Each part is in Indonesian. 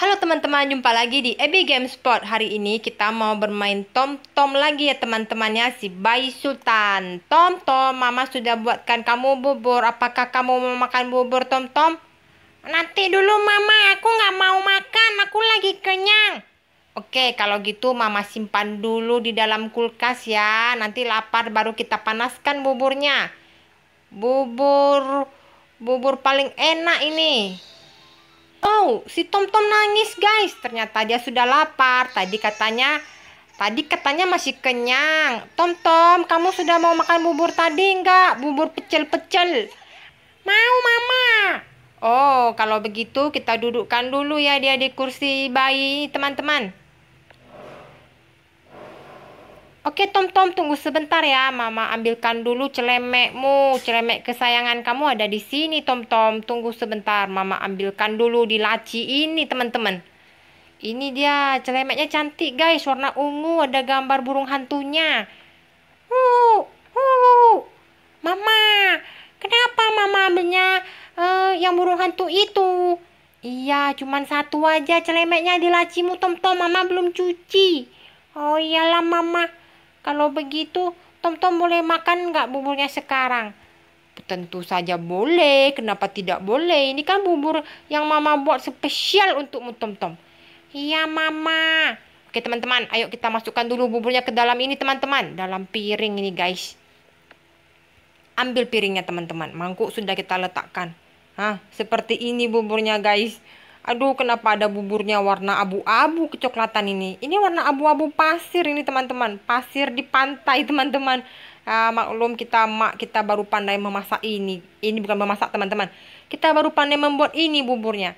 Halo teman-teman, jumpa lagi di EB Gamespot Hari ini kita mau bermain tom-tom lagi ya teman-temannya Si Bayi Sultan Tom-tom, mama sudah buatkan kamu bubur Apakah kamu mau makan bubur tom-tom? Nanti dulu mama, aku nggak mau makan Aku lagi kenyang Oke, kalau gitu mama simpan dulu di dalam kulkas ya Nanti lapar baru kita panaskan buburnya Bubur... Bubur paling enak ini Wow, si Tom-Tom nangis guys. Ternyata dia sudah lapar. Tadi katanya Tadi katanya masih kenyang. Tom-Tom, kamu sudah mau makan bubur tadi enggak? Bubur pecel-pecel. Mau, Mama. Oh, kalau begitu kita dudukkan dulu ya dia di kursi bayi, teman-teman. Oke Tom Tom tunggu sebentar ya Mama ambilkan dulu celemekmu Celemek kesayangan kamu ada di sini Tom Tom Tunggu sebentar Mama ambilkan dulu di laci ini teman-teman Ini dia celemeknya cantik guys Warna ungu ada gambar burung hantunya uh, uh, Mama Kenapa Mama ambilnya uh, yang burung hantu itu Iya cuman satu aja celemeknya di lacimu Tom Tom Mama belum cuci Oh iyalah Mama kalau begitu, Tom-Tom boleh makan nggak buburnya sekarang? Tentu saja boleh. Kenapa tidak boleh? Ini kan bubur yang Mama buat spesial untuk Tom-Tom. Iya, Mama. Oke, teman-teman. Ayo kita masukkan dulu buburnya ke dalam ini, teman-teman. Dalam piring ini, guys. Ambil piringnya, teman-teman. Mangkuk sudah kita letakkan. Hah, seperti ini buburnya, guys. Aduh, kenapa ada buburnya warna abu-abu kecoklatan ini? Ini warna abu-abu pasir ini, teman-teman. Pasir di pantai, teman-teman. Ah, maklum kita mak kita baru pandai memasak ini. Ini bukan memasak, teman-teman. Kita baru pandai membuat ini buburnya.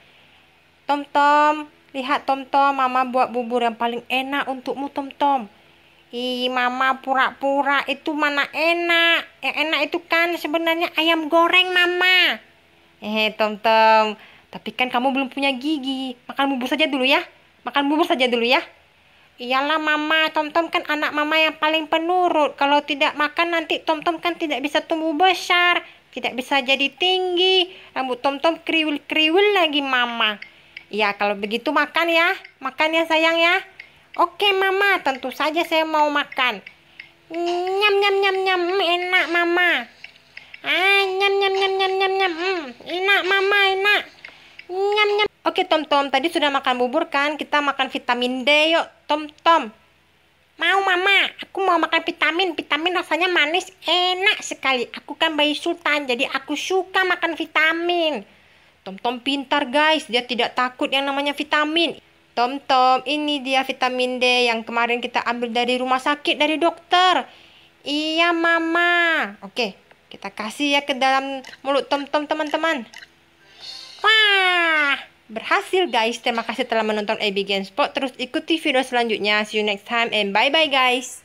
Tom-tom, lihat tom-tom, mama buat bubur yang paling enak untukmu, tom-tom. Ih, mama pura-pura itu mana enak. Yang enak itu kan sebenarnya ayam goreng, mama. Eh, tom-tom. Tapi kan kamu belum punya gigi. Makan bubur saja dulu ya. Makan bubur saja dulu ya. Iyalah mama, Tom-Tom kan anak mama yang paling penurut. Kalau tidak makan nanti Tom-Tom kan tidak bisa tumbuh besar. Tidak bisa jadi tinggi. Rambut Tom-Tom kriwil-kriwil lagi mama. Iya kalau begitu makan ya. Makan ya sayang ya. Oke mama, tentu saja saya mau makan. Nyam nyam nyam nyam, enak mama. Ah, nyam nyam nyam nyam nyam nyam, hmm, enak mama, enak. Oke Tom Tom, tadi sudah makan bubur kan? Kita makan vitamin D yuk Tom Tom. Mau mama, aku mau makan vitamin. Vitamin rasanya manis, enak sekali. Aku kan bayi sultan, jadi aku suka makan vitamin. Tom Tom pintar guys, dia tidak takut yang namanya vitamin. Tom Tom, ini dia vitamin D yang kemarin kita ambil dari rumah sakit dari dokter. Iya mama. Oke, kita kasih ya ke dalam mulut Tom Tom teman-teman. Wah, berhasil guys. Terima kasih telah menonton Ebi Gamespot. Terus ikuti video selanjutnya. See you next time and bye-bye guys.